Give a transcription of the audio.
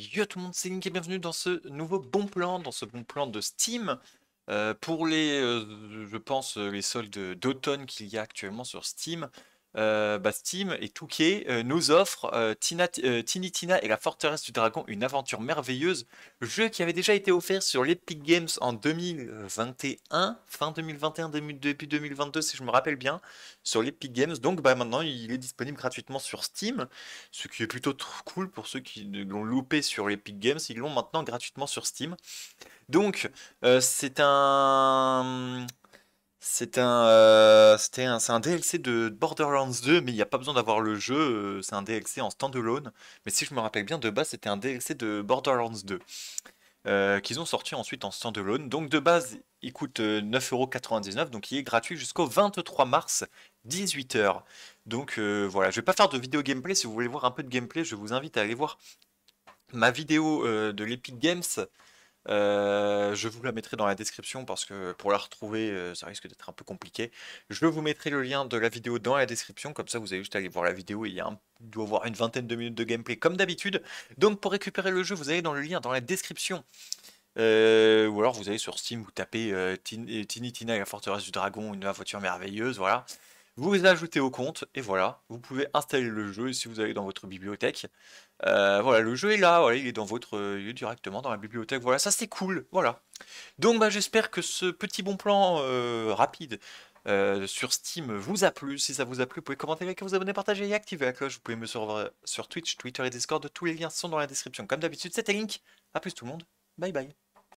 Yo tout le monde, c'est Link et bienvenue dans ce nouveau bon plan, dans ce bon plan de Steam. Euh, pour les, euh, je pense, euh, les soldes d'automne qu'il y a actuellement sur Steam, euh, bah, Steam et Touquet euh, nous offrent Tinitina euh, et la forteresse du dragon, une aventure merveilleuse, jeu qui avait déjà été offert sur l'Epic Games en 2021, fin 2021, début 2022 si je me rappelle bien, sur l'Epic Games. Donc bah, maintenant il est disponible gratuitement sur Steam, ce qui est plutôt trop cool pour ceux qui l'ont loupé sur l'Epic Games, ils l'ont maintenant gratuitement sur Steam. Donc c'est un euh, c'est un, DLC de Borderlands 2, mais il n'y a pas besoin d'avoir le jeu. Euh, c'est un DLC en standalone. Mais si je me rappelle bien, de base, c'était un DLC de Borderlands 2. Euh, qu'ils ont sorti ensuite en standalone. Donc de base, il coûte 9,99€, donc il est gratuit jusqu'au 23 mars, 18h. Donc voilà, je ne vais pas faire de vidéo gameplay, si vous voulez voir un peu de gameplay, je vous invite à aller voir ma vidéo de l'Epic Games euh, je vous la mettrai dans la description parce que pour la retrouver, euh, ça risque d'être un peu compliqué. Je vous mettrai le lien de la vidéo dans la description, comme ça vous allez juste aller voir la vidéo. Il, y a doit avoir une vingtaine de minutes de gameplay comme d'habitude. Donc pour récupérer le jeu, vous allez dans le lien dans la description. Euh, ou alors vous allez sur Steam, vous tapez Tinitina Tina et la forteresse du dragon, une voiture merveilleuse, voilà vous les ajoutez au compte, et voilà, vous pouvez installer le jeu si vous allez dans votre bibliothèque. Euh, voilà, le jeu est là, il est dans votre lieu directement, dans la bibliothèque, voilà, ça c'est cool, voilà. Donc bah, j'espère que ce petit bon plan euh, rapide euh, sur Steam vous a plu. Si ça vous a plu, vous pouvez commenter, liker, vous abonner, partager et activer la cloche. Vous pouvez me suivre sur Twitch, Twitter et Discord. Tous les liens sont dans la description. Comme d'habitude, c'était Link. A plus tout le monde. Bye bye.